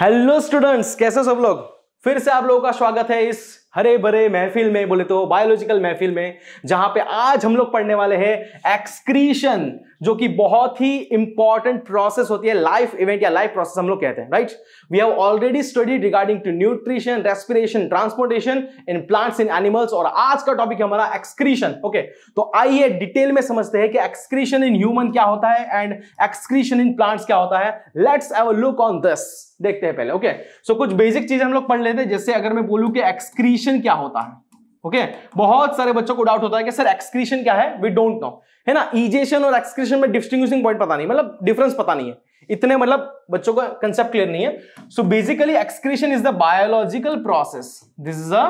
Hello students कैसे सब लोग फिर से आप लोगों का स्वागत है इस हरे भरे महफिल में बोले तो बायोलॉजिकल महफिल में जहां पे आज हम लोग पढ़ने वाले हैं एक्सक्रीशन जो कि बहुत ही इंपॉर्टेंट प्रोसेस होती है लाइफ इवेंट या लाइफ प्रोसेस हम लोग कहते हैं right we have already studied regarding to nutrition respiration transportation in plants in animals और आज का टॉपिक हमारा एक्सक्रीशन ओके तो आइए डिटेल में समझते हैं कि एक्सक्रीशन इन ह्यूमन क्या होता है एंड एक्सक्रीशन इन प्लांट्स क्या होता है let's have look on this देखते हैं पहले ओके okay? सो so, कुछ बेसिक चीजें हम लोग पढ़ लेते हैं जैसे अगर मैं बोलूं कि एक्सक्रीशन एक्सक्रीशन क्या होता है ओके okay? बहुत सारे बच्चों को डाउट होता है कि सर एक्सक्रीशन क्या है वी डोंट नो है ना इजेशन और एक्सक्रीशन में डिस्टिंग्विशिंग पॉइंट पता नहीं मतलब डिफरेंस पता नहीं है इतने मतलब बच्चों का कंसेप्ट क्लियर नहीं है so basically excretion is the biological process this is a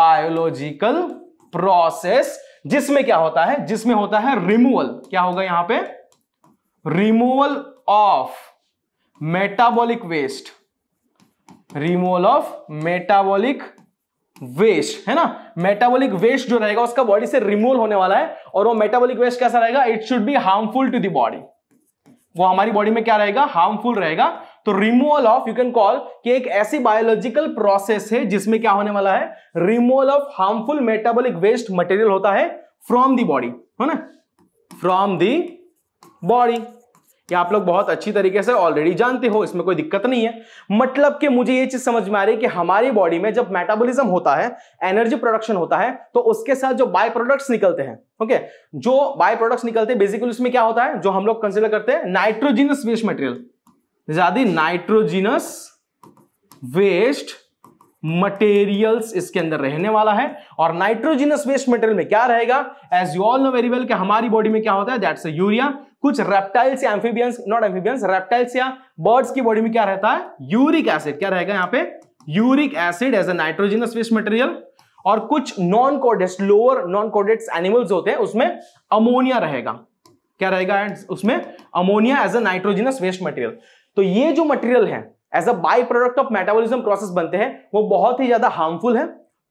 biological process जिसमें क्या होता है जिसमें होता है रिमूवल क्या होगा यहां पे removal of metabolic waste removal of metabolic waste है ना मेटाबॉलिक वेस्ट जो रहेगा उसका बॉडी से रिमूवल होने वाला है और वो मेटाबॉलिक वेस्ट कैसा रहेगा it should be harmful to the body वो हमारी बॉडी में क्या रहेगा हार्मफुल रहेगा तो removal of you can call कि एक ऐसी बायोलॉजिकल प्रोसेस है जिसमें क्या होने वाला है removal of harmful metabolic waste material होता है फ्रॉम दी बॉडी है ना फ्रॉम दी बॉडी ये आप लोग बहुत अच्छी तरीके से ऑलरेडी जानते हो इसमें कोई दिक्कत नहीं है मतलब कि मुझे ये चीज समझ में आ रही है कि हमारी बॉडी में जब मेटाबॉलिज्म होता है एनर्जी प्रोडक्शन होता है तो उसके साथ जो बाय प्रोडक्ट्स निकलते हैं ओके जो बाय प्रोडक्ट्स निकलते हैं बेसिकली उसमें क्या होता है जो हम लोग कंसिडर करते हैं नाइट्रोजिनस वेस्ट मटेरियल ज्यादा नाइट्रोजिनस वेस्ट मटेरियल्स इसके अंदर रहने वाला है और नाइट्रोजिनस वेस्ट मटेरियल में क्या रहेगा as you all know very well कि हमारी बॉडी में क्या होता है दैट्स यूरिया कुछ रेप्टाइल्स या एम्फीबियंस नॉट एम्फीबियंस रेप्टाइल्स या बर्ड्स की बॉडी में क्या रहता है यूरिक एसिड क्या रहेगा यहाँ पे uric acid as a nitrogenous waste material और कुछ non chordates lower non chordates animals होते हैं उसमें अमोनिया रहेगा क्या रहेगा उसमें ammonia as a nitrogenous waste material तो ये जो मटेरियल है as a by product of metabolism process बनते हैं वो बहुत ही ज्यादा हार्मफुल है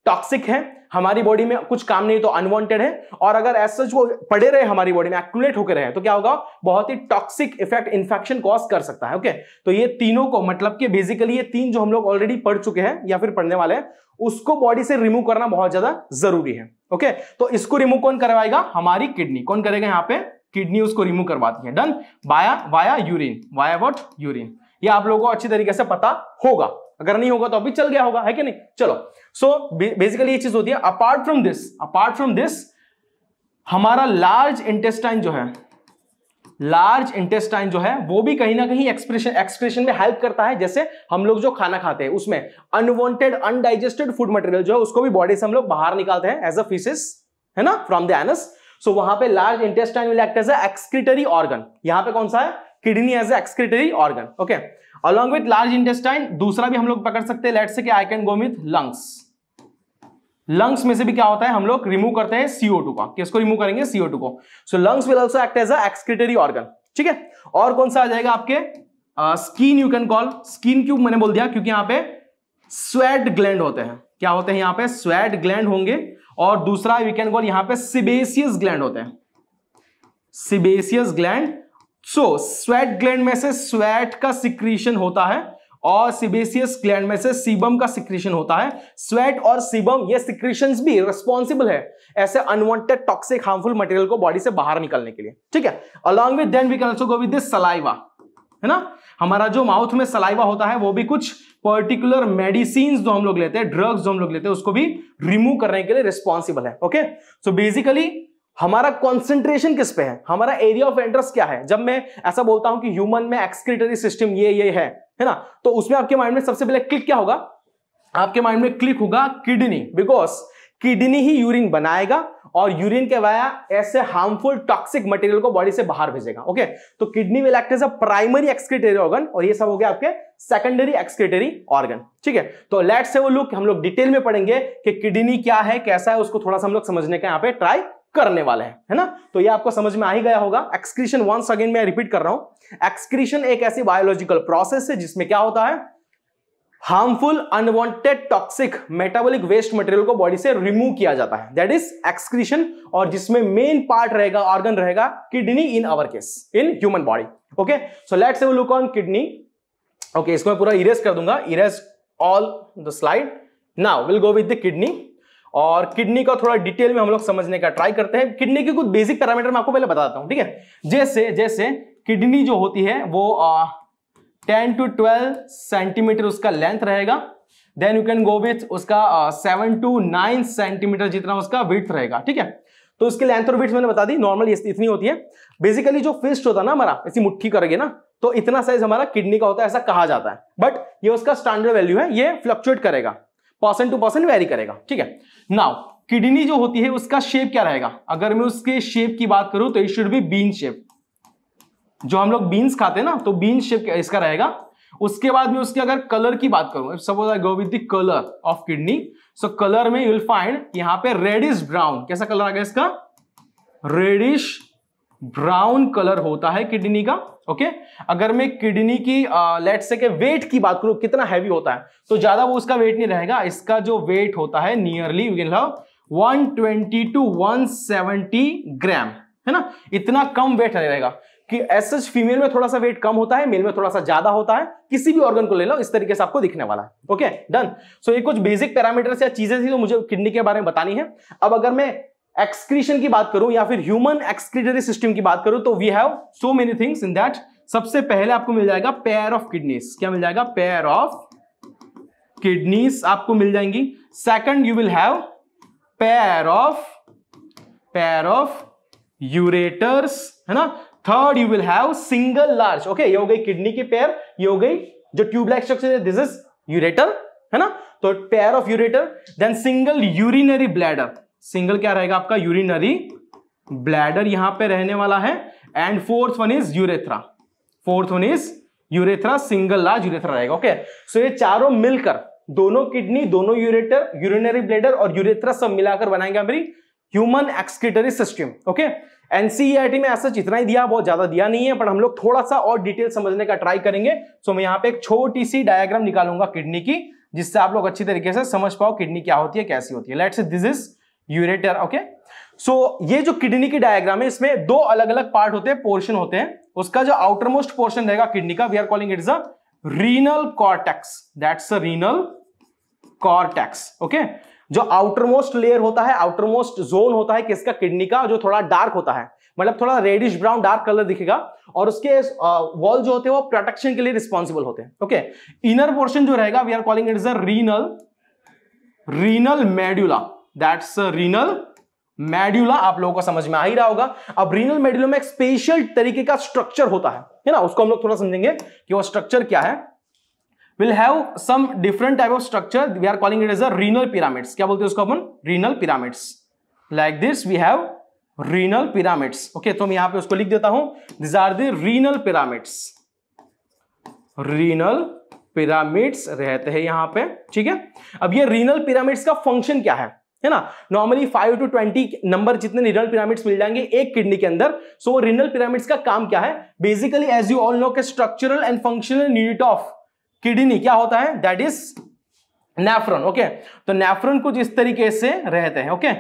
टॉक्सिक है हमारी बॉडी में कुछ काम नहीं तो अनवांटेड है और अगर एज सच वो पड़े रहे हमारी बॉडी में एक्ट होकर रहे तो क्या होगा बहुत ही टॉक्सिक इफेक्ट इन्फेक्शन कॉज कर सकता है ओके तो ये तीनों को मतलब कि बेसिकली ये तीन जो हम लोग ऑलरेडी पढ़ चुके हैं या फिर पढ़ने वाले हैं उसको बॉडी से रिमूव करना बहुत ज्यादा जरूरी है ओके तो इसको रिमूव कौन करवाएगा हमारी किडनी कौन करेगा यहाँ पे किडनी उसको रिमूव करवाती है डन via via urine via what urine ये आप लोगों को अच्छी तरीके से पता होगा अगर नहीं होगा तो अभी चल गया होगा है कि नहीं चलो सो so, बेसिकली ये चीज होती है apart from this apart from this हमारा लार्ज इंटेस्टाइन जो है लार्ज इंटेस्टाइन जो है वो भी कहीं ना कहीं एक्सप्रेशन एक्सप्रेशन में हेल्प करता है जैसे हम लोग जो खाना खाते हैं उसमें अनवांटेड अनडाइजेस्टेड फूड मटेरियल जो है उसको भी बॉडी से हम लोग बाहर निकालते हैं एज अ फीसिस है ना फ्रॉम द एनस सो वहां पे large intestine will act as excretory organ यहां पे कौन सा है kidney as excretory organ okay along with large intestine दूसरा भी हम लोग पकड़ सकते हैं let say I can go with lungs lungs में से भी क्या होता है हम लोग रिमूव करते हैं सीओ टू का किसको रिमूव करेंगे सीओ टू को so lungs will also act as excretory organ ठीक है और कौन सा आ जाएगा आपके skin you can call skin क्यूब मैंने बोल दिया क्योंकि यहां पे स्वेट ग्लैंड होते हैं क्या होते हैं यहां पे स्वेट ग्लैंड होंगे और दूसरा वी कैन कॉल यहाँ पे सिबेसियस ग्लैंड होते हैं sebaceous gland so sweat gland में से स्वेट का सिक्रीशन होता है और सिबेसियस ग्लैंड में से सीबम का सिक्रीशन होता है स्वेट और सीबम ये सिक्रीशन भी रिस्पॉन्सिबल है ऐसे अनवांटेड टॉक्सिक हार्मफुल मटेरियल को बॉडी से बाहर निकलने के लिए ठीक है along with then we can also go with this saliva है ना हमारा जो माउथ में सलाइवा होता है वो भी कुछ पर्टिकुलर मेडिसिन जो हम लोग लेते हैं ड्रग्स जो हम लोग लेते हैं उसको भी रिमूव करने के लिए रिस्पॉन्सिबल है ओके सो बेसिकली हमारा कंसंट्रेशन किस पे है हमारा एरिया ऑफ इंटरेस्ट क्या है जब मैं ऐसा बोलता हूं कि ह्यूमन में एक्सक्रिटरी सिस्टम ये ये है है ना तो उसमें आपके माइंड में सबसे पहले क्लिक क्या होगा आपके माइंड में क्लिक होगा किडनी बिकॉज किडनी ही यूरिन बनाएगा और यूरिन के वाया ऐसे हार्मफुल टॉक्सिक मटेरियल को बॉडी से बाहर भेजेगा ओके तो kidney will act as a primary excretory organ और ये सब हो गया आपके सेकेंडरी एक्सक्रिटरी ऑर्गन ठीक है तो लेट्स से वो लुक हम लोग डिटेल में पढ़ेंगे कि किडनी क्या है कैसा है उसको थोड़ा सा हम लोग समझने का यहाँ पे ट्राई करने वाले हैं है ना तो ये आपको समझ में आ ही गया होगा एक्सक्रीशन वंस अगेन मैं रिपीट कर रहा हूं एक्सक्रीशन एक ऐसी बायोलॉजिकल प्रोसेस है जिसमें क्या होता है harmful unwanted toxic metabolic waste material को बॉडी से रिमूव किया जाता है दैट इज एक्सक्रीशन और जिसमें मेन पार्ट रहेगा ऑर्गन रहेगा kidney in our case in human body okay so let's have look on kidney okay इसको मैं पूरा इरेज कर दूंगा erase all the slide now will go with the kidney और किडनी का थोड़ा डिटेल में हम लोग समझने का ट्राई करते हैं किडनी के कुछ बेसिक पैरामीटर मैं आपको पहले बताता हूं ठीक है जैसे जैसे किडनी जो होती है वो टेन टू ट्वेल्व सेंटीमीटर उसका लेंथ रहेगा then you can go with उसका सेवन टू नाइन सेंटीमीटर जितना उसका विथ रहेगा ठीक है तो उसकी लेंथ और विथ मैंने बता दी नॉर्मल इतनी होती है बेसिकली जो फिस्ट होता है ना हमारा ऐसी मुट्ठी करेगी ना तो इतना साइज हमारा किडनी का होता है ऐसा कहा जाता है बट ये उसका स्टैंडर्ड वैल्यू है ये फ्लक्चुएट करेगा पर्सन टू पर्सन वेरी करेगा ठीक है नाउ किडनी जो होती है उसका शेप क्या रहेगा अगर मैं उसके शेप की बात करूं तो it should be bean shape जो हम लोग बीन्स खाते हैं ना तो बीन शेप इसका रहेगा उसके बाद में उसके अगर कलर की बात करूं suppose I go with colour of kidney so colour में यू विल फाइंड यहां पे रेडिश ब्राउन कैसा कलर आ गया इसका रेडिश ब्राउन कलर होता है किडनी का ओके अगर मैं किडनी की लेट से के वेट की बात करूं कितना हैवी होता है तो ज्यादा वो उसका वेट नहीं रहेगा इसका जो वेट होता है nearly we can have 120 twenty to one gram है ना इतना कम वेट रहेगा कि एस एच फीमेल में थोड़ा सा वेट कम होता है मेल में थोड़ा सा ज्यादा होता है किसी भी ऑर्गन को ले लो इस तरीके से आपको दिखने वाला है ओके डन सो ये कुछ बेसिक पैरामीटर्स या चीजें थी तो मुझे किडनी के बारे में बतानी है अब अगर मैं एक्सक्रीशन की बात करूं या फिर ह्यूमन एक्सक्रीटरी सिस्टम की बात करूं तो we have so many things in that सबसे पहले आपको मिल जाएगा पेयर ऑफ किडनीस क्या मिल जाएगा पेयर ऑफ किडनीस आपको मिल जाएंगी second you will have pair of pair of ureters है ना third you will have single large okay ये हो गई किडनी की पेयर ये हो गई जो ट्यूबलाइट स्ट्रक्चर है दिस इज यूरेटर है ना तो pair of ureter then single urinary bladder single क्या रहेगा आपका यूरिनरी ब्लैडर यहां पे रहने वाला है and fourth one is urethra fourth one is urethra single large urethra रहेगा ओके सो ये चारों मिलकर दोनों किडनी दोनों यूरेटर यूरिनरी ब्लेडर और यूरेथ्रा सब मिलाकर बनाएंगे मेरी human excretory system okay NCERT में ऐसा इतना ही दिया बहुत ज्यादा दिया नहीं है पर हम लोग थोड़ा सा और डिटेल समझने का ट्राई करेंगे सो मैं यहाँ पे एक छोटी सी डायग्राम निकालूंगा किडनी की जिससे आप लोग अच्छी तरीके से समझ पाओ किडनी क्या होती है कैसी होती है let's this is ureter okay so ये जो किडनी की डायग्राम है इसमें दो अलग अलग पार्ट होते हैं पोर्शन होते हैं उसका जो आउटर मोस्ट पोर्शन रहेगा किडनी का we are calling it is a renal cortex that's a renal cortex okay जो आउटर मोस्ट लेयर होता है आउटर मोस्ट जोन होता है किसका किडनी का जो थोड़ा डार्क होता है मतलब थोड़ा रेडिश ब्राउन डार्क कलर दिखेगा और उसके वॉल जो होते हैं वो प्रोटेक्शन के लिए रिस्पॉन्सिबल होते हैं ओके इनर पोर्शन जो रहेगा we are calling it is a renal renal medulla that's renal medulla आप लोगों को समझ में आ ही रहा होगा अब रीनल मेड्यूला में एक स्पेशल तरीके का स्ट्रक्चर होता है है ना उसको हम लोग थोड़ा समझेंगे कि वो स्ट्रक्चर क्या है will have some different type of structure we are calling it as a renal pyramids क्या बोलते हैं उसको अपन renal pyramids like this we have renal pyramids okay तो मैं यहां पे उसको लिख देता हूं these are the renal pyramids renal pyramids रहते हैं यहां पे ठीक है अब ये रीनल पिरामिड्स का फंक्शन क्या है है ना normally five to twenty number जितने रिनल पिरामिड्स मिल जाएंगे एक किडनी के अंदर सो रिनल पिरामिड्स का काम क्या है basically as you all know के structural and functional unit of kidney क्या होता है दैट इज नेफ्रॉन ओके तो नेफ्रॉन कुछ इस तरीके से रहते हैं ओके okay?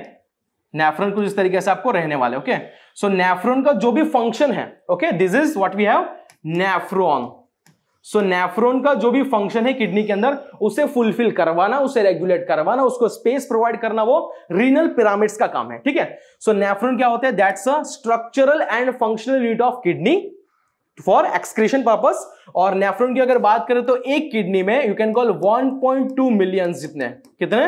नेफ्रॉन कुछ इस तरीके से आपको रहने वाले ओके सो नेफ्रॉन का जो भी फंक्शन है okay this is what we have nephron so so, nephron का जो भी फंक्शन है किडनी के अंदर उसे फुलफिल करवाना उसे रेगुलेट करवाना उसको स्पेस प्रोवाइड करना वो रीनल पिरामिड्स का काम है ठीक है सो नेफ्रोन क्या होता है that's a structural and functional unit of kidney for excretion purpose और नेफ्रोन की अगर बात करें तो एक किडनी में you can call one point two million जितने कितने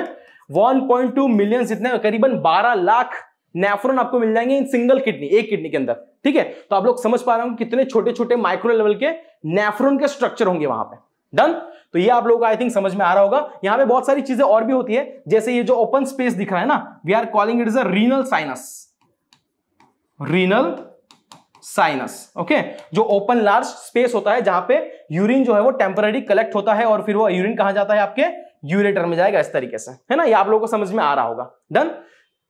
वन पॉइंट टू मिलियन जितने करीबन बारह लाख नेफ्रॉन आपको मिल जाएंगे इन सिंगल किडनी एक किडनी के अंदर ठीक है तो आप लोग समझ पा रहे हो कितने छोटे छोटे माइक्रो लेवल के नेफ्रॉन के स्ट्रक्चर होंगे वहां पे डन तो ये आप लोग आई थिंक समझ में आ रहा होगा यहां पे बहुत सारी चीजें और भी होती है जैसे ये जो ओपन स्पेस दिख रहा है ना we are calling it is a renal sinus renal sinus okay जो ओपन लार्ज स्पेस होता है जहां पे यूरिन जो है वो टेम्पररी कलेक्ट होता है और फिर वो यूरिन कहा जाता है आपके यूरेटर में जाएगा इस तरीके से है ना ये आप लोगों को समझ में आ रहा होगा डन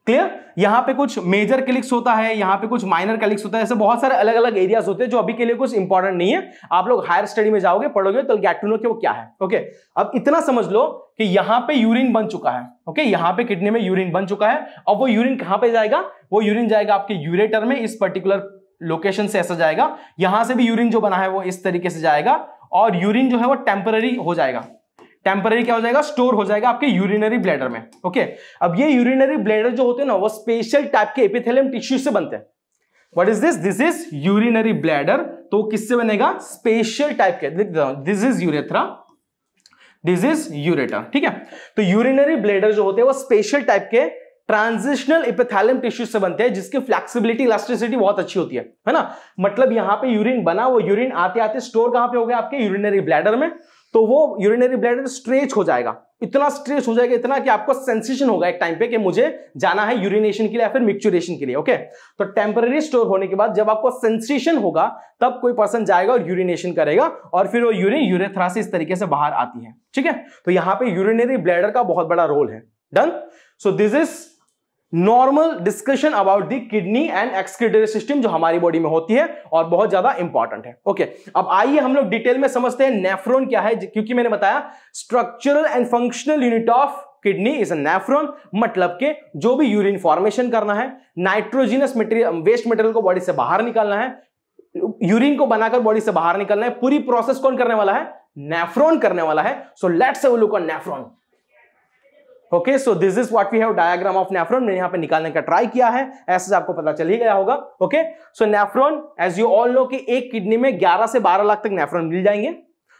क्लियर यहाँ पे कुछ मेजर क्लिक्स होता है यहाँ पे कुछ माइनर क्लिक्स होता है ऐसे बहुत सारे अलग अलग एरियाज होते हैं जो अभी के लिए कुछ इंपॉर्टेंट नहीं है आप लोग हायर स्टडी में जाओगे पढ़ोगे तो गेट टू नो कि वो क्या है ओके अब इतना समझ लो कि यहाँ पे यूरिन बन चुका है ओके यहाँ पे किडनी में यूरिन बन चुका है और वो यूरिन कहाँ पे जाएगा वो यूरिन जाएगा आपके यूरेटर में इस पर्टिकुलर लोकेशन से ऐसा जाएगा यहां से भी यूरिन जो बना है वो इस तरीके से जाएगा और यूरिन जो है वो टेम्पररी हो जाएगा टेम्पररी क्या हो जाएगा स्टोर हो जाएगा आपके यूरिनरी ब्लैडर में ओके अब ये यूरिनरी ब्लैडर जो होते हैं ना वो स्पेशल टाइप के एपिथेलियम टिश्यू से बनते हैं what is this this is urinary bladder तो किससे बनेगा स्पेशल टाइप के this is urethra this is ureter ठीक है तो यूरिनरी ब्लेडर जो होते हैं वो स्पेशल टाइप के ट्रांजिशनल इपेथैलियम टिश्यू से बनते हैं जिसकी फ्लेक्सिबिलिटी इलास्टिसिटी बहुत अच्छी होती है है ना मतलब यहां पे यूरिन बना वो यूरिन आते आते स्टोर कहां पे हो गया आपके यूरिनरी ब्लैडर में तो वो यूरिनरी ब्लैडर स्ट्रेच हो जाएगा इतना स्ट्रेच हो जाएगा इतना कि आपको सेंसेशन होगा एक टाइम पे कि मुझे जाना है यूरिनेशन के लिए या फिर मिक्चुरेशन के लिए ओके तो टेम्पररी स्टोर होने के बाद जब आपको सेंसेशन होगा तब कोई पर्सन जाएगा और यूरिनेशन करेगा और फिर वो यूरिन यूरेथरा से इस तरीके से बाहर आती है ठीक है तो यहां पर यूरिनरी ब्लैडर का बहुत बड़ा रोल है done so this is normal discussion about the kidney and excretory system जो हमारी बॉडी में होती है और बहुत ज्यादा इंपॉर्टेंट है ओके अब आइए हम लोग डिटेल में समझते हैं नेफ्रोन क्या है क्योंकि मैंने बताया structural and functional unit of kidney is a मतलब के जो भी यूरिन फॉर्मेशन करना है नाइट्रोजिनस मटेरियल वेस्ट मटेरियल को बॉडी से बाहर निकालना है यूरिन को बनाकर बॉडी से बाहर निकालना है पूरी प्रोसेस कौन करने वाला है नेफ्रॉन करने वाला है सो लेट्स से वो look on nephron okay so this is what we have diagram of nephron मैंने यहाँ पे निकालने का ट्राई किया है ऐसे आपको पता चल ही गया होगा okay so nephron as you all know कि एक किडनी में 11 से 12 लाख तक नेफ्रॉन मिल जाएंगे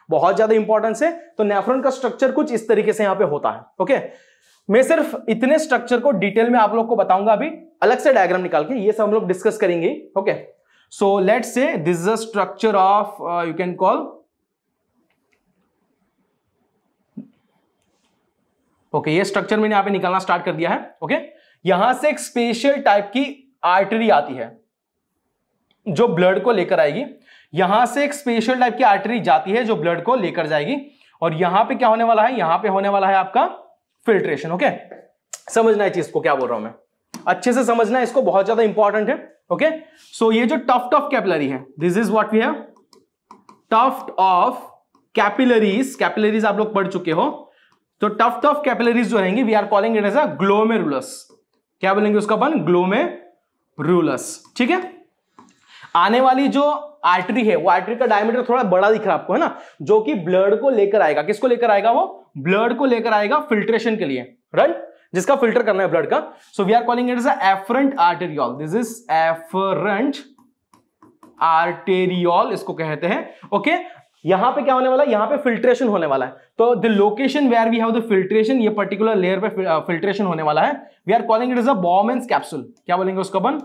बहुत ज्यादा इंपॉर्टेंस है तो नेफ्रॉन का स्ट्रक्चर कुछ इस तरीके से यहाँ पे होता है ओके मैं सिर्फ इतने स्ट्रक्चर को डिटेल में आप लोग को बताऊंगा अभी अलग से डायग्राम निकाल के ये सब हम लोग डिस्कस करेंगे okay so let's say this is a structure of you can call okay ये स्ट्रक्चर मैंने यहां पे निकालना स्टार्ट कर दिया है ओके यहां से एक स्पेशल टाइप की आर्टरी आती है जो ब्लड को लेकर आएगी यहां से एक स्पेशल टाइप की आर्टरी जाती है जो ब्लड को लेकर जाएगी और यहां पे क्या होने वाला है यहां पे होने वाला है आपका फिल्ट्रेशन ओके समझना है चीज को क्या बोल रहा हूं मैं अच्छे से समझना है इसको बहुत ज्यादा इंपॉर्टेंट है ओके सो ये जो टफ्ट ऑफ कैपिलरी है दिस इज वॉट वी है टफ्ट ऑफ कैपिलरीज कैपिलरीज आप लोग पढ़ चुके हो तो टफ्ट ऑफ कैपिलरीज जो रहेंगी we are calling it as a glomerulus क्या बोलेंगे उसका अपन ग्लोमेरुलस ठीक है आने वाली जो आर्टरी है वो आर्टरी का डायमीटर थोड़ा बड़ा दिख रहा है आपको है ना जो कि ब्लड को लेकर आएगा किसको लेकर आएगा वो ब्लड को लेकर आएगा फिल्ट्रेशन के लिए राइट जिसका फिल्टर करना है ब्लड का so we are calling it is afferent arteriole this is afferent arteriole इसको कहते हैं ओके यहां पे क्या होने वाला है यहां पे फिल्ट्रेशन होने वाला है तो the location where we have the filtration ये पर्टिकुलर लेयर पे फिल्ट्रेशन uh, होने वाला है we are calling it is a Bowman's capsule क्या बोलेंगे उसको अपन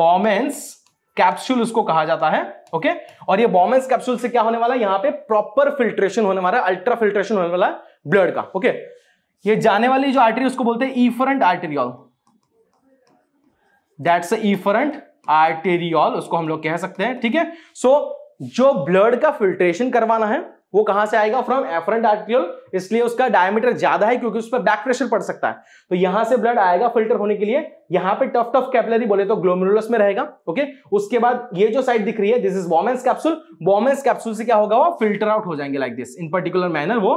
बॉमेंस कैप्सूल उसको कहा जाता है ओके और ये बॉमेंस कैप्सूल से क्या होने वाला है यहां पे प्रॉपर फिल्ट्रेशन होने वाला है अल्ट्रा फिल्ट्रेशन होने वाला है ब्लड का ओके ये जाने वाली जो आर्टरी उसको बोलते हैं efferent arteriole that's a arteriole उसको हम लोग कह सकते हैं ठीक है सो जो ब्लड का फिल्ट्रेशन करवाना है वो कहां से आएगा फ्रॉम एफरेंट आर्टियल इसलिए उसका डायमीटर ज्यादा है क्योंकि उस पर बैक प्रेशर पड़ सकता है तो यहां से ब्लड आएगा फिल्टर होने के लिए यहां पे टफ टफ कैपिलरी बोले तो ग्लोमेरुलस में रहेगा ओके उसके बाद ये जो साइड दिख रही है this is Bowman's capsule Bowman's capsule से क्या होगा वो फिल्टर आउट हो जाएंगे like this in particular manner वो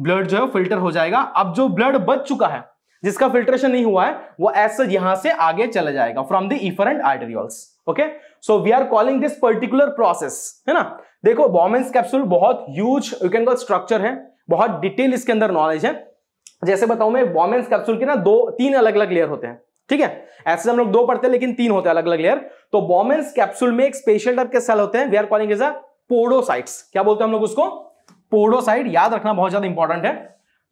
ब्लड जो है फिल्टर हो जाएगा अब जो ब्लड बच चुका है जिसका फिल्ट्रेशन नहीं हुआ है वो एस यहां से आगे चला जाएगा from the efferent arterioles okay so we are calling this particular process है ना देखो बॉमेंस कैप्सूल बहुत huge you can call structure है बहुत डिटेल इसके अंदर नॉलेज है जैसे बताऊं मैं बॉमेंस कैप्सूल के ना दो तीन अलग अलग लेयर होते हैं ठीक है ऐसे हम लोग दो पढ़ते हैं लेकिन तीन होते हैं अलग अलग लेयर तो बॉमेंस कैप्सूल में एक स्पेशल टाइप के सेल होते हैं we are calling is a podocytes क्या बोलते हैं हम लोग उसको पोडोसाइट याद रखना बहुत ज्यादा इंपॉर्टेंट है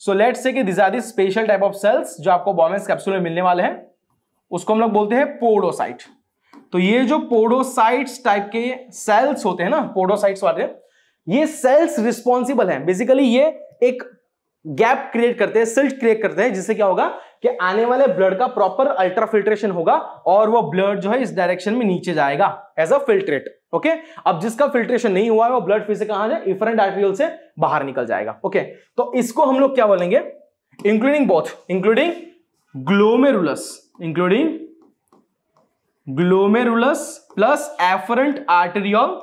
so let say these are the special type of cells जो आपको बॉमेस कैप्सूल में मिलने वाले हैं उसको हम लोग बोलते हैं पोडोसाइट तो ये जो पोडोसाइट्स टाइप के सेल्स होते हैं ना पोडोसाइट्स वाले ये सेल्स रिस्पॉन्सिबल हैं बेसिकली ये एक गैप क्रिएट करते हैं सिल्ट क्रिएट करते हैं जिससे क्या होगा कि आने वाले ब्लड का प्रॉपर अल्ट्रा फिल्ट्रेशन होगा और वो ब्लड जो है इस डायरेक्शन में नीचे जाएगा एज अ फिल्ट्रेट ओके अब जिसका फिल्ट्रेशन नहीं हुआ है वो ब्लड फिर से कहा जाए इफरेंट आर्ट्रियल से बाहर निकल जाएगा ओके तो इसको हम लोग क्या बोलेंगे including both including glomerulus including glomerulus plus afferent arteriole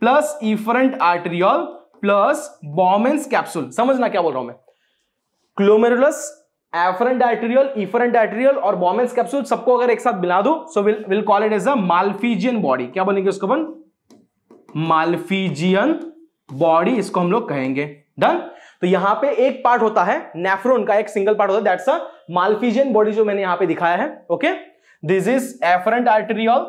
plus efferent arteriole plus Bowman's capsule समझना क्या बोल रहा हूं मैं क्लोमेरुलस एफरेंट डायट्रियल इफरेंट डायट्रियल और बॉमेंस कैप्सूल सबको अगर एक साथ मिला दो so will will call it as a Malpighian body क्या बोलेंगे उसको अपन मालफीजियन बॉडी इसको हम लोग कहेंगे डन तो यहां पे एक पार्ट होता है नेफ्रोन का एक सिंगल पार्ट होता है दैट्स अ मालफीजियन बॉडी जो मैंने यहां पे दिखाया है okay this is afferent arteriole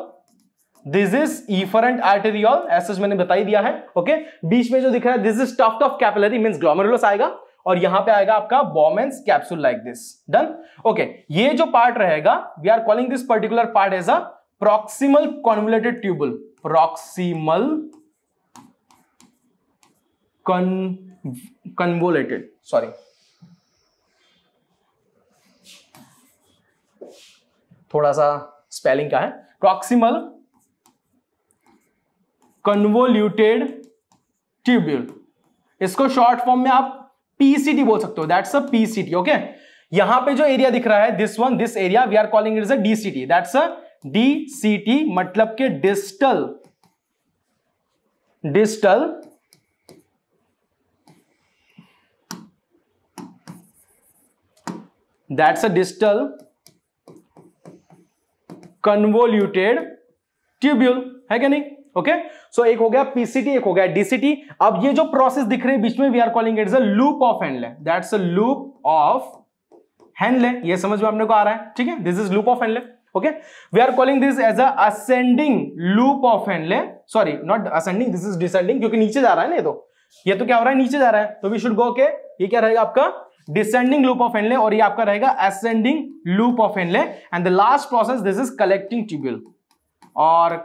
this is efferent arteriole ऐसे मैंने बताई दिया है ओके बीच में जो दिख रहा है this is tuft of capillary mean glomerulus आएगा और यहां पे आएगा आपका Bowman's capsule like this done okay ये जो पार्ट रहेगा we are calling this particular part as a proximal convoluted tubule proximal convoluted sorry थोड़ा सा स्पेलिंग का है प्रॉक्सिमल कन्वोल्यूटेड ट्यूब्यूल इसको शॉर्ट फॉर्म में आप पीसीटी बोल सकते हो दैट्स अ पीसीटी ओके यहां पे जो एरिया दिख रहा है this one this area we are calling it a DCT that's a DCT मतलब के distal distal that's a distal convoluted tubule है क्या नहीं ओके सो एक हो गया पीसीटी एक हो गया डीसीटी अब ये जो प्रोसेस दिख रहे हैं बीच में we are calling it is a loop of Henle that's a loop of Henle ये समझ में आपने को आ रहा है ठीक है this is loop of Henle okay we are calling this as ascending loop of Henle sorry not ascending this is descending क्योंकि नीचे जा रहा है ना ये तो ये तो क्या हो रहा है नीचे जा रहा है तो वी शुड गो के ये क्या रहेगा आपका डिसेंडिंग लूप ऑफ हैंडले और ये आपका रहेगा ascending loop of Henle and the last process this is collecting tubule और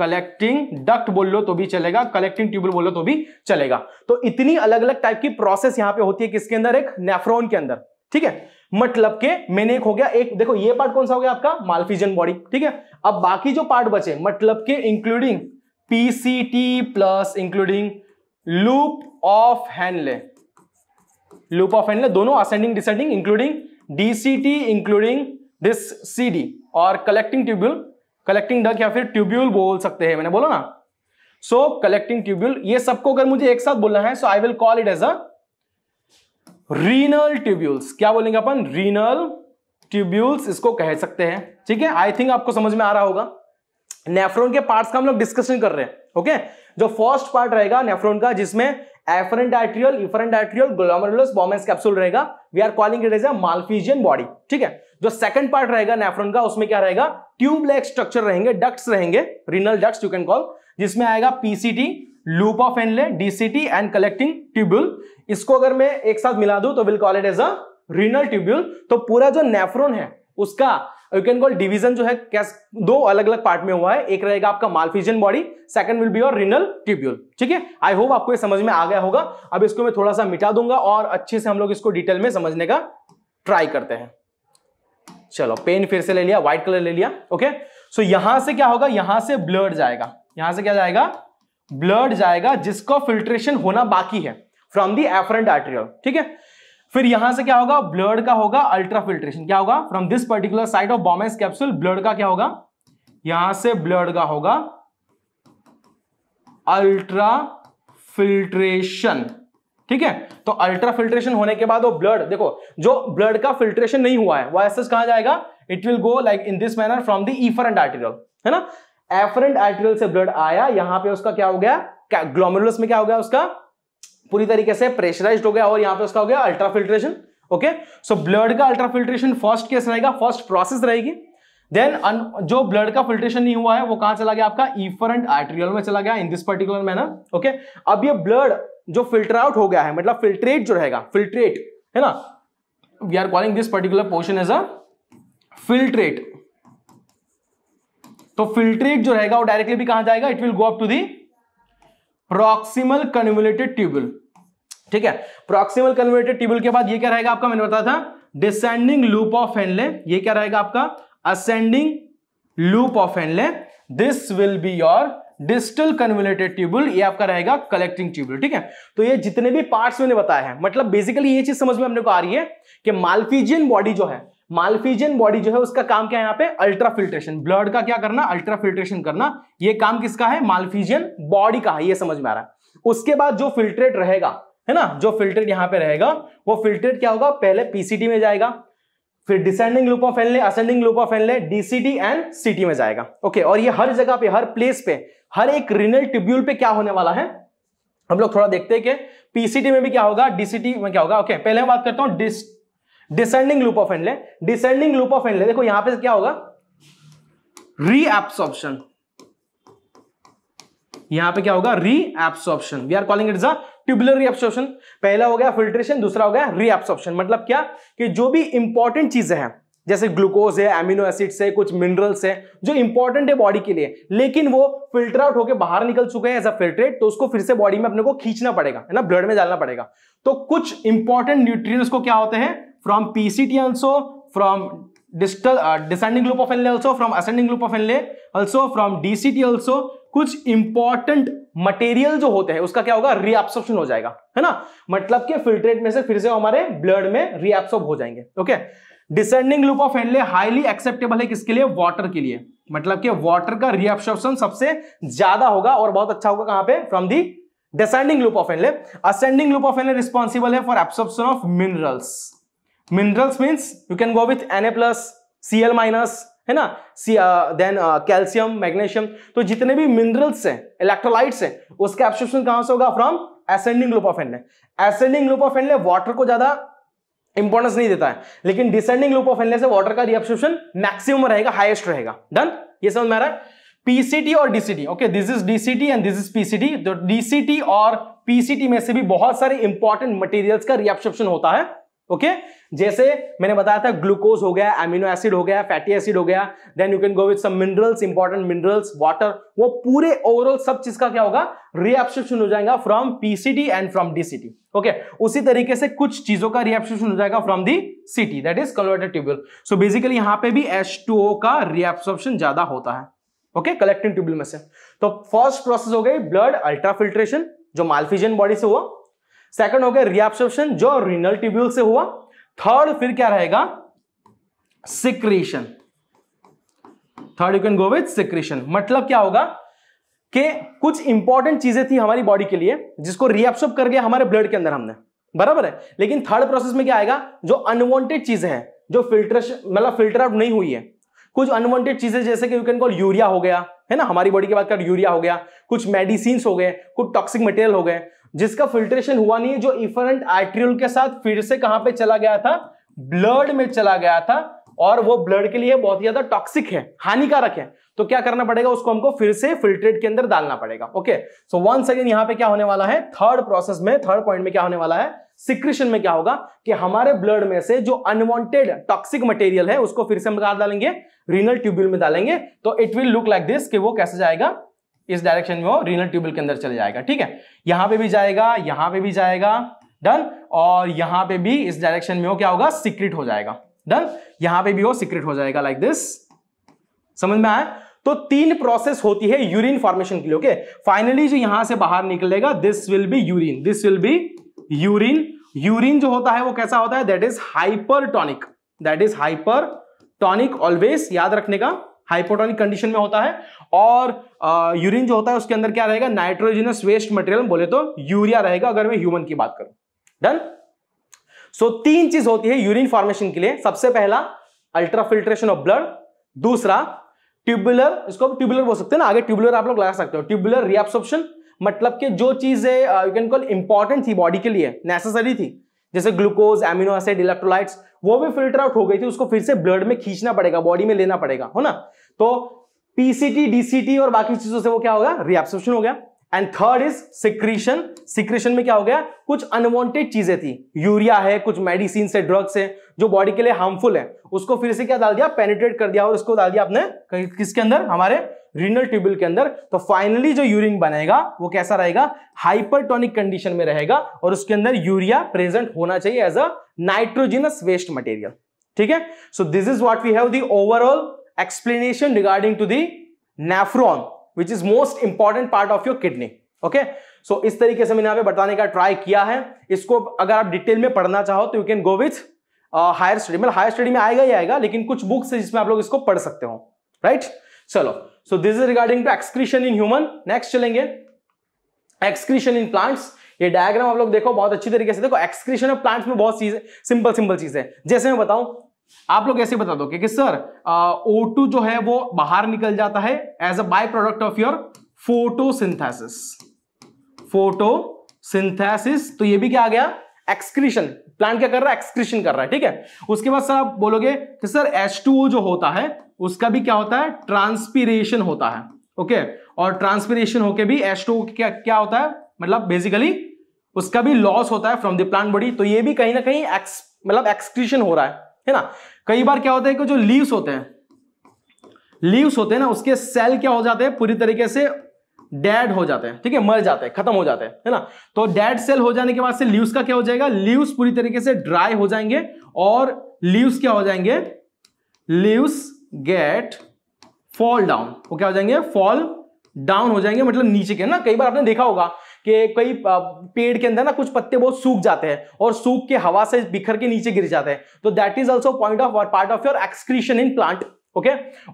कलेक्टिंग डक्ट बोल लो तो भी चलेगा कलेक्टिंग ट्यूबल बोलो तो भी चलेगा तो इतनी अलग अलग टाइप की प्रोसेस यहां पे होती है किसके अंदर एक नेफ्रोन के अंदर ठीक है मतलब के मैंने एक हो गया एक देखो ये पार्ट कौन सा हो गया आपका मालफिजन बॉडी ठीक है अब बाकी जो पार्ट बचे मतलब के including PCT plus including loop of Henle loop of Henle दोनों ascending descending including DCT including this CD और कलेक्टिंग ट्यूब्यूल कलेक्टिंग डक या फिर ट्यूब्यूल बोल सकते हैं मैंने बोला ना सो कलेक्टिंग ट्यूब्यूल ये सबको अगर मुझे एक साथ बोलना है so I will call it as a renal tubules क्या बोलेंगे अपन रीनल ट्यूब्यूल्स इसको कह सकते हैं ठीक है आई थिंक आपको समझ में आ रहा होगा नेफ्रोन के पार्ट्स का हम लोग डिस्कशन कर रहे हैं ओके जो फर्स्ट पार्ट रहेगा नेफ्रोन का जिसमें afferent arteriole efferent arteriole glomerulus Bowman's capsule रहेगा we are calling it as a Malpighian body ठीक है जो सेकंड पार्ट रहेगा नेफ्रॉन का उसमें क्या रहेगा ट्यूबलेक स्ट्रक्चर रहेंगे डक्ट्स रहेंगे renal ducts you can call जिसमें आएगा PCT loop of Henle DCT and collecting tubule इसको अगर मैं एक साथ मिला दू तो will call it as a renal tubule तो पूरा जो नेफ्रोन है उसका यू कैन कॉल डिवीजन जो है कैस दो अलग अलग पार्ट में हुआ है एक रहेगा आपका Malpighian body second will be और रिनल ट्यूब्यूल ठीक है आई होप आपको ये समझ में आ गया होगा अब इसको मैं थोड़ा सा मिटा दूंगा और अच्छे से हम लोग इसको डिटेल में समझने का ट्राई करते हैं चलो पेन फिर से ले लिया व्हाइट कलर ले लिया ओके सो यहां से क्या होगा यहां से ब्लड जाएगा यहां से क्या जाएगा ब्लड जाएगा जिसको फिल्ट्रेशन होना बाकी है फ्रॉम दी एफरेंट आर्ट्रियल ठीक है फिर यहां से क्या होगा ब्लड का होगा अल्ट्रा फिल्ट्रेशन क्या होगा from this particular side of Bowman's capsule blood का क्या होगा यहां से ब्लड का होगा अल्ट्रा फिल्ट्रेशन ठीक है तो अल्ट्रा फिल्ट्रेशन होने के बाद वो ब्लड देखो जो ब्लड का फिल्ट्रेशन नहीं हुआ है वो एस कहा जाएगा it will go like in this manner from the efferent arteriole है ना एफरेंट आर्टिकल से ब्लड आया यहां पे उसका क्या हो गया ग्लोमुलस में क्या हो गया उसका पूरी तरीके से प्रेशराइज हो गया और यहां पे उसका हो गया ultra filtration okay so blood का अल्ट्रा फिल्ट्रेशन फर्स्ट केस रहेगा फर्स्ट प्रोसेस रहेगी देन जो ब्लड का फिल्ट्रेशन नहीं हुआ है वो कहां चला गया आपका इफरेंट आर्ट्रियल में चला गया in this particular manner okay अब ये ब्लड जो फिल्टर आउट हो गया है मतलब फिल्ट्रेट जो रहेगा फिल्ट्रेट है ना we are calling this particular portion as a filtrate तो फिल्ट्रेट जो रहेगा वो डायरेक्टली भी कहां जाएगा it will go up to the proximal convoluted tubule ठीक है प्रोक्सिमल कन्वर्टेड ट्यूबल के बाद ये क्या रहेगा आपका मैंने बताया था डिसेंडिंग लूप ऑफ हेनले ये क्या रहेगा आपका ascending loop of Henle this will be your distal convoluted tubule ये आपका रहेगा कलेक्टिंग ट्यूबुल ठीक है तो ये जितने भी पार्ट्स मैंने बताया है मतलब बेसिकली ये चीज समझ में हमने को आ रही है कि मालफीजियन बॉडी जो है मालफीजियन बॉडी जो है उसका काम क्या है यहाँ पे अल्ट्रा फिल्ट्रेशन ब्लड का क्या करना अल्ट्रा फिल्ट्रेशन करना ये काम किसका है मालफीजियन बॉडी का है ये समझ में आ रहा है उसके बाद जो फिल्ट्रेट रहेगा है ना जो फिल्ट्रेट यहाँ पे रहेगा वो फिल्ट्रेट क्या होगा पहले पीसीटी में जाएगा फिर descending loop of Henle ascending loop of Henle DCT and सीटी में जाएगा ओके और ये हर जगह पे हर प्लेस पे हर एक रिनल ट्यूब्यूल पे क्या होने वाला है हम लोग थोड़ा देखते हैं कि पीसीटी में भी क्या होगा डीसीटी में क्या होगा ओके okay, पहले मैं बात करता हूं डिस descending loop of Henle descending loop of Henle देखो यहां पे क्या होगा री एब्सॉर्प्शन यहां पे क्या होगा reabsorption we are calling it a tubular reabsorption पहला हो गया फिल्ट्रेशन दूसरा हो गया रीअब्सॉर्प्शन मतलब क्या कि जो भी इंपॉर्टेंट चीजें हैं जैसे ग्लूकोज है एमिनो एसिड्स है कुछ मिनरल्स है जो इंपॉर्टेंट है बॉडी के लिए लेकिन वो फिल्टर आउट होकर बाहर निकल चुके हैं एज अ फिल्ट्रेट तो उसको फिर से बॉडी में अपने को खींचना पड़ेगा है ना ब्लड में डालना पड़ेगा तो कुछ इंपॉर्टेंट न्यूट्रिएंट्स को क्या होते हैं from PCT also from distal descending group of Henle Henle from ascending group of Henle Henle from DCT DCT कुछ इंपॉर्टेंट मटेरियल जो होते हैं उसका क्या होगा रीएब्सॉर्प्शन हो जाएगा है ना मतलब कि फिल्ट्रेट में से फिर से हमारे ब्लड में रीएब्सॉर्ब हो जाएंगे okay descending loop of Henle highly acceptable है किसके लिए वाटर के लिए मतलब कि वाटर का रीएब्सॉर्प्शन सबसे ज्यादा होगा और बहुत अच्छा होगा कहां पे from the descending loop of Henle ascending loop of Henle responsible है absorption of minerals minerals means you can go with N A plus Cl minus है ना सी देन कैल्शियम मैग्नीशियम तो जितने भी मिनरल्स हैं इलेक्ट्रोलाइट्स हैं उसका एब्सॉर्प्शन कहां से होगा from ascending loop of Henle ascending loop of Henle water को ज्यादा इंपॉर्टेंस नहीं देता है लेकिन डिसेंडिंग लूप ऑफ एनले से वाटर का रिएब्सॉर्प्शन मैक्सिमम रहेगा हाईएस्ट रहेगा डन ये समझ में आ रहा है पीसीटी और DCT okay this is DCT and this is PCT तो डीसीटी और पीसीटी में से भी बहुत सारे इंपॉर्टेंट मटेरियल्स का रिएब्सॉर्प्शन होता है ओके जैसे मैंने बताया था ग्लूकोज हो गया एमिनो एसिड हो गया फैटी एसिड हो गया then you can go with some minerals important minerals water वो पूरे ओवरऑल सब चीज का क्या होगा रीएब्सॉर्प्शन हो जाएगा from PCT and from DCT okay उसी तरीके से कुछ चीजों का रीएब्सॉर्प्शन हो जाएगा from DCT that is converted tubule so basically यहां पर भी एच का रीएब्सॉर्प्शन ज्यादा होता है ओके कलेक्टिंग ट्यूबल में से तो फर्स्ट प्रोसेस हो गई ब्लड अल्ट्राफिल्ट्रेशन जो मालफिजियन बॉडी से हुआ सेकंड हो गया रियाप्शन जो रिनल ट्यूब्यूल से हुआ थर्ड फिर क्या रहेगा secretion third you can go with secretion मतलब क्या होगा कि कुछ इंपॉर्टेंट चीजें थी हमारी बॉडी के लिए जिसको रिएब्सॉर्ब कर गया हमारे ब्लड के अंदर हमने बराबर है लेकिन थर्ड प्रोसेस में क्या आएगा जो अनवांटेड चीजें हैं जो फिल्ट्रेशन मतलब फिल्टर आउट नहीं हुई है कुछ अनवांटेड चीजें जैसे कि यू कैन कॉल यूरिया हो गया है ना हमारी बॉडी के बात कर यूरिया हो गया कुछ मेडिसिन हो गए कुछ टॉक्सिक मटेरियल हो गए जिसका फिल्ट्रेशन हुआ नहीं है जो इफरेंट आर्ट्रियल के साथ फिर से कहां पे चला गया था ब्लड में चला गया था और वो ब्लड के लिए बहुत ज्यादा टॉक्सिक है हानिकारक है तो क्या करना पड़ेगा उसको हमको फिर से फिल्ट्रेट के अंदर डालना पड़ेगा ओके सो वन सेकेंड यहां पर क्या होने वाला है थर्ड प्रोसेस में थर्ड पॉइंट में क्या होने वाला है सिक्रिशन में क्या होगा कि हमारे ब्लड में से जो अनवांटेड टॉक्सिक मटेरियल है उसको फिर से हम डालेंगे रीनल ट्यूब्यूल में डालेंगे तो it will look like this कि वो कैसे जाएगा इस डायरेक्शन में वो रीनल ट्यूबल के अंदर चले जाएगा ठीक है यहां पे भी जाएगा यहां पे भी जाएगा डन और यहां पे भी इस डायरेक्शन में वो क्या होगा सिक्रिट हो जाएगा डन यहां पे भी वो सिक्रिट हो जाएगा लाइक like दिस समझ में आए तो तीन प्रोसेस होती है यूरिन फॉर्मेशन के लिए ओके फाइनली जो यहां से बाहर निकलेगा this will be urine this will be urine urine जो होता है वो कैसा होता है that is hypertonic that is hypertonic always याद रखने का हाइपोटोनिक कंडीशन में होता है और यूरिन जो होता है उसके अंदर क्या रहेगा नाइट्रोजनस वेस्ट मटेरियल बोले तो यूरिया रहेगा अगर मैं ह्यूमन की बात करूं डन सो so, तीन चीज होती है यूरिन फॉर्मेशन के लिए सबसे पहला अल्ट्रा फिल्ट्रेशन ऑफ ब्लड दूसरा ट्यूबुलर इसको आप ट्यूबुलर बोल सकते हैं ना आगे ट्यूबुलर आप लोग लगा सकते हो ट्यूबुलर रिएब्सॉप्शन मतलब कि जो चीजें यू कैन कॉल इंपॉर्टेंट थी बॉडी के लिए नेसेसरी थी जैसे ग्लूकोज एमिनो एसिड इलेक्ट्रोलाइट्स वो भी फिल्टर आउट हो गई थी उसको फिर से ब्लड में खींचना पड़ेगा बॉडी में लेना पड़ेगा है ना तो पीसीटी डीसीटी और बाकी चीजों से वो क्या होगा रिएप्सॉर्प्शन हो गया and third is secretion secretion में क्या हो गया कुछ अनवांटेड चीजें थी यूरिया है कुछ मेडिसिन से ड्रग्स है जो बॉडी के लिए हार्मफुल है उसको फिर से क्या डाल दिया पेनिट्रेट कर दिया और उसको डाल दिया आपने किसके अंदर हमारे रीनल ट्यूबल के अंदर तो फाइनली जो यूरिन बनेगा वो कैसा रहेगा हाइपरटोनिक कंडीशन में रहेगा और उसके अंदर यूरिया प्रेजेंट होना चाहिए as a nitrogenous waste material ठीक है so this is what we have the overall explanation regarding to the nephron which is most important part of your kidney okay सो इस तरीके से मैंने यहां पे बताने का ट्राई किया है इसको अगर आप डिटेल में पढ़ना चाहो तो you can go with higher study मतलब हायर स्टडी में आएगा ही आएगा लेकिन कुछ बुक्स है जिसमें आप लोग इसको पढ़ सकते हो राइट right? चलो so this is regarding to excretion in human next चलेंगे एक्सक्रीशन इन प्लांट्स ये डायग्राम आप लोग देखो बहुत अच्छी तरीके से देखो एक्सक्रीशन ऑफ प्लांट्स में बहुत चीज सिंपल सिंपल चीज है जैसे मैं बताऊं आप लोग ऐसे बता दो कि, सर ओ टू जो है वो बाहर निकल जाता है as a by product of your photosynthesis photosynthesis तो ये भी क्या आ गया एक्सक्रीशन प्लांट क्या कर रहा है एक्सक्रीशन कर रहा है ठीक है उसके बाद सर आप बोलोगे कि सर H2O जो होता है उसका भी क्या होता है ट्रांसपीरेशन होता है ओके और ट्रांसपीरेशन होके भी H2O क्या क्या होता है मतलब बेसिकली उसका भी लॉस होता है फ्रॉम द प्लांट बॉडी तो ये भी कहीं ना कहीं एक्स मतलब एक्सक्रीशन हो रहा है है ना कई बार क्या होता है कि जो लीव्स होते हैं लीव्स होते हैं ना उसके सेल क्या हो जाते हैं पूरी तरीके से डेड हो जाते हैं ठीक है मर जाते हैं खत्म हो जाते हैं है ना तो डेड सेल हो जाने के बाद से लीव्स का क्या हो जाएगा लीव्स पूरी तरीके से ड्राई हो जाएंगे और लीव्स क्या हो जाएंगे लीव्स गेट फॉल डाउन वो क्या हो जाएंगे फॉल डाउन हो जाएंगे मतलब नीचे के ना कई बार आपने देखा होगा कि कई पेड़ के अंदर ना कुछ पत्ते बहुत सूख जाते हैं और सूख के हवा से बिखर के नीचे गिर जाते हैं तो that is also point of part of your excretion in plant okay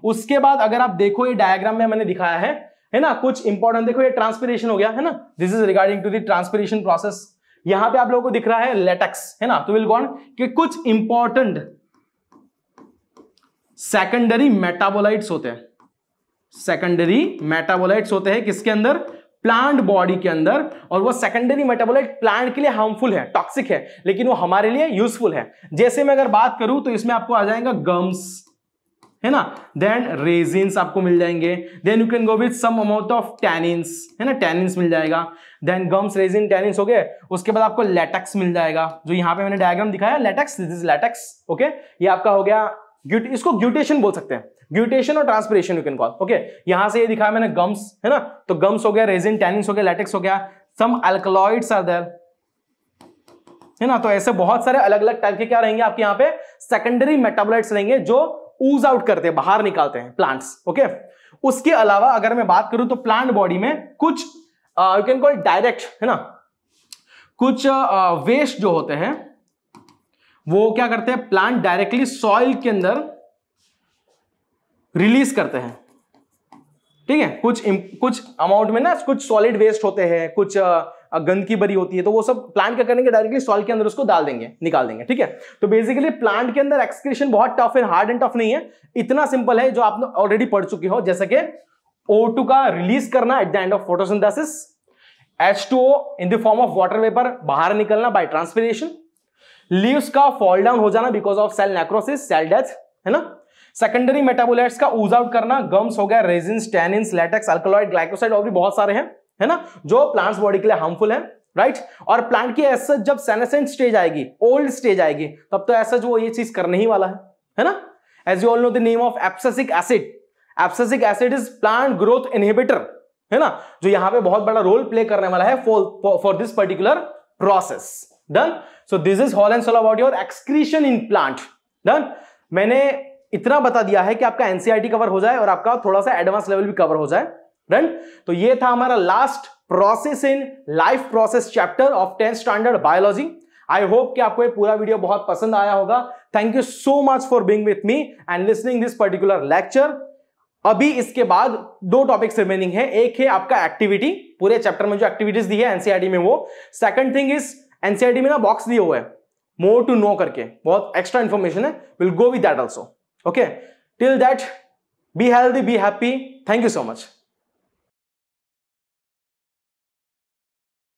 उसके बाद अगर आप देखो ये डायग्राम में मैंने दिखाया है है ना कुछ इंपॉर्टेंट देखो ये ट्रांसपीरेशन हो गया है ना this is regarding to the transpiration process यहां पे आप लोगों को दिख रहा है लेटेक्स है ना तो विल गॉन कि कुछ इंपॉर्टेंट सेकेंडरी मेटाबोलाइट्स होते हैं सेकेंडरी मेटाबोलाइट्स होते हैं किसके अंदर प्लांट बॉडी के अंदर और वो सेकेंडरी मेटाबोलाइट प्लांट के लिए हार्मफुल है टॉक्सिक है लेकिन वो हमारे लिए यूजफुल है जैसे मैं अगर बात करूं तो इसमें आपको आ जाएगा गम्स है ना देन रेजिन्स आपको मिल जाएंगे then you can go with some amount of tannins है ना टैनिन्स मिल जाएगा देन गम्स रेजिन टैनिन्स हो गए उसके बाद आपको लेटेक्स मिल जाएगा जो यहाँ पे मैंने डायग्राम दिखाया latex this is latex okay ये आपका हो गया इसको ग्यूटेशन बोल सकते हैं ग्यूटेशन और transpiration you can call okay यहाँ से ये दिखाया मैंने गम्स है ना तो गम्स हो गया रेजिन टैनिन्स हो गया लेटेक्स हो गया सम अल्कलॉइड्स आर देर है ना तो ऐसे बहुत सारे अलग अलग टाइप के क्या रहेंगे आपके यहाँ पे सेकेंडरी मेटाबोलाइट्स रहेंगे जो ऊज आउट करते हैं बाहर निकालते हैं प्लांट्स ओके उसके अलावा अगर मैं बात करूं तो प्लांट बॉडी में कुछ यू कैन कॉल डायरेक्ट है ना कुछ वेस्ट uh, जो होते हैं वो क्या करते हैं प्लांट डायरेक्टली सॉइल के अंदर रिलीज करते हैं ठीक है कुछ कुछ अमाउंट में ना कुछ सॉलिड वेस्ट होते हैं कुछ uh, गंदगी भरी होती है तो वो सब प्लांट क्या करेंगे डायरेक्टली सॉइल के अंदर उसको डाल देंगे निकाल देंगे ठीक है तो बेसिकली प्लांट के अंदर एक्सक्रीशन बहुत टफ है हार्ड एंड टफ नहीं है इतना सिंपल है जो आपने ऑलरेडी पढ़ चुके हो जैसे कि ओ का रिलीज करना at the end of photosynthesis H in the form of water vapour बाहर निकलना बाय ट्रांसपिरेशन लीव्स का फॉल डाउन हो जाना because of cell necrosis cell death है ना सेकेंडरी मेटाबोलाइट्स का ऊज आउट करना गम्स हो गया resin tannin latex alkaloid glycoside और भी बहुत सारे हैं है ना जो प्लांट्स बॉडी के लिए हार्मफुल है राइट right? और प्लांट की एस जब सेनेसेंट स्टेज आएगी ओल्ड स्टेज आएगी तब तो एस वो ये चीज करने ही वाला है है ना as you all know the name of abscisic acid abscisic acid is plant growth inhibitor है ना जो यहां पे बहुत बड़ा रोल प्ले करने वाला है for this particular process done so this is whole and about your excretion in plant done मैंने इतना बता दिया है कि आपका एनसीआरटी कवर e हो जाए और आपका थोड़ा सा एडवांस लेवल भी कवर हो जाए राइट तो ये था हमारा last process in life process chapter of tenth standard biology I hope कि आपको ये पूरा वीडियो बहुत पसंद आया होगा thank you so much for being with me and listening this particular lecture अभी इसके बाद दो टॉपिक्स रिमेनिंग है एक है आपका एक्टिविटी पूरे चैप्टर में जो एक्टिविटीज दी है एनसीआरटी e में वो सेकंड थिंग इज एनसीआरटी में ना बॉक्स दिए हुए मोर टू नो करके बहुत एक्स्ट्रा इन्फॉर्मेशन है will go with that also okay till that be healthy be happy thank you so much